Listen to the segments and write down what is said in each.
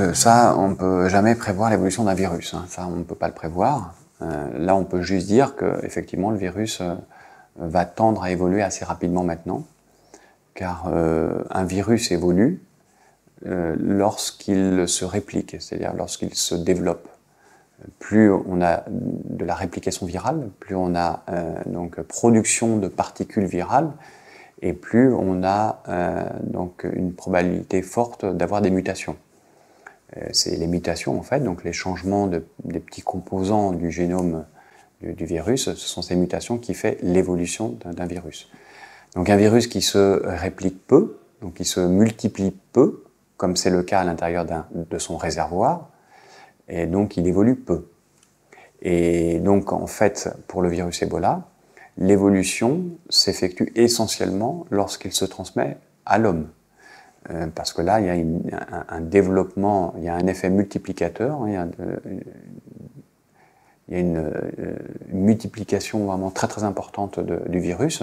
Euh, ça, on ne peut jamais prévoir l'évolution d'un virus. Hein. Ça, on ne peut pas le prévoir. Euh, là, on peut juste dire que effectivement, le virus euh, va tendre à évoluer assez rapidement maintenant, car un virus évolue lorsqu'il se réplique, c'est-à-dire lorsqu'il se développe. Plus on a de la réplication virale, plus on a donc production de particules virales, et plus on a donc une probabilité forte d'avoir des mutations. Euh, c'est les mutations en fait, donc les changements des petits composants du génome euh, du, virus, ce sont ces mutations qui font l'évolution d'un virus. Donc un virus qui se réplique peu, donc qui se multiplie peu, comme c'est le cas à l'intérieur de son réservoir, et donc il évolue peu. Et donc en fait, pour le virus Ebola, l'évolution s'effectue essentiellement lorsqu'il se transmet à l'homme. Euh, parce que là, il y a un, développement, il y a un effet multiplicateur, hein, il y a, euh, une, multiplication vraiment très très importante du virus.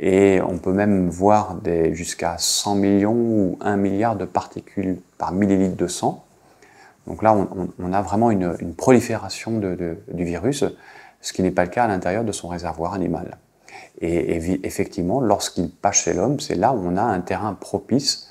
Et on peut même voir jusqu'à 100 millions ou 1 milliard de particules par millilitre de sang. Donc là, on, a vraiment une, prolifération du virus, ce qui n'est pas le cas à l'intérieur de son réservoir animal. Et, effectivement, lorsqu'il passe chez l'homme, c'est là où on a un terrain propice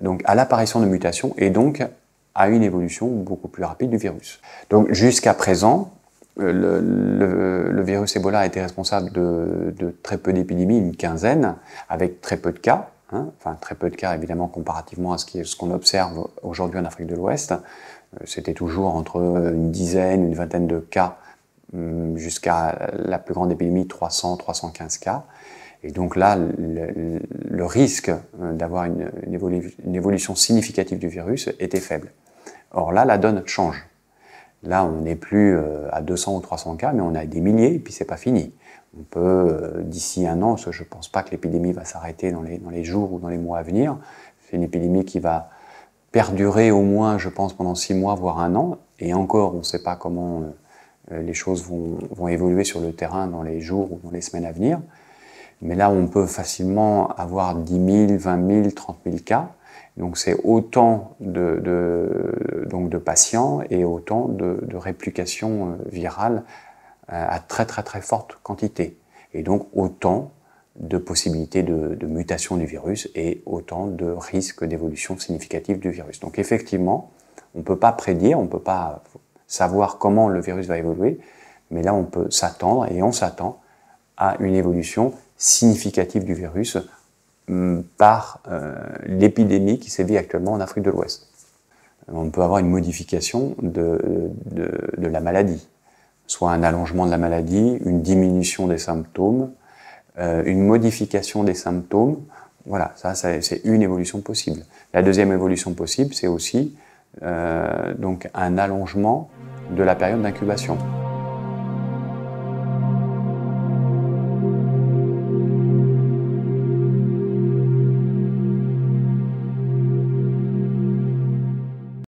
donc à l'apparition de mutations et donc à une évolution beaucoup plus rapide du virus. Donc jusqu'à présent, euh, le, virus Ebola a été responsable de, très peu d'épidémies, une quinzaine, avec très peu de cas, hein, enfin très peu de cas évidemment comparativement à ce qu'on observe aujourd'hui en Afrique de l'Ouest. Euh, c'était toujours entre une dizaine, une vingtaine de cas euh, jusqu'à la plus grande épidémie, 300-315 cas. Et donc là, le, risque euh, d'avoir une, évolution significative du virus était faible. Or là, la donne change. Là, on n'est plus euh, à 200 ou 300 cas, mais on a des milliers, et puis c'est pas fini. On peut, d'ici un an, je ne pense pas que l'épidémie va s'arrêter dans les, dans les jours ou dans les mois à venir. C'est une épidémie qui va perdurer au moins, je pense, pendant six mois, voire un an. Et encore, on ne sait pas comment euh, les choses vont, évoluer sur le terrain dans les jours ou dans les semaines à venir. Mais là, on peut facilement avoir 10 000, 20 000, 30 000 cas. Donc c'est autant de, patients et autant de, de réplication euh, virale euh, à très très très forte quantité. Et donc autant de possibilités de mutation du virus et autant de risques d'évolution significative du virus. Donc effectivement, on ne peut pas prédire, on ne peut pas savoir comment le virus va évoluer, mais là on peut s'attendre et on s'attend à une évolution significative du virus hum, par euh, l'épidémie qui sévit actuellement en Afrique de l'Ouest. On peut avoir une modification de, la maladie, soit un allongement de la maladie, une diminution des symptômes, euh, une modification des symptômes. Voilà, ça, c'est une évolution possible. La deuxième évolution possible, c'est aussi euh, donc un allongement de la période d'incubation.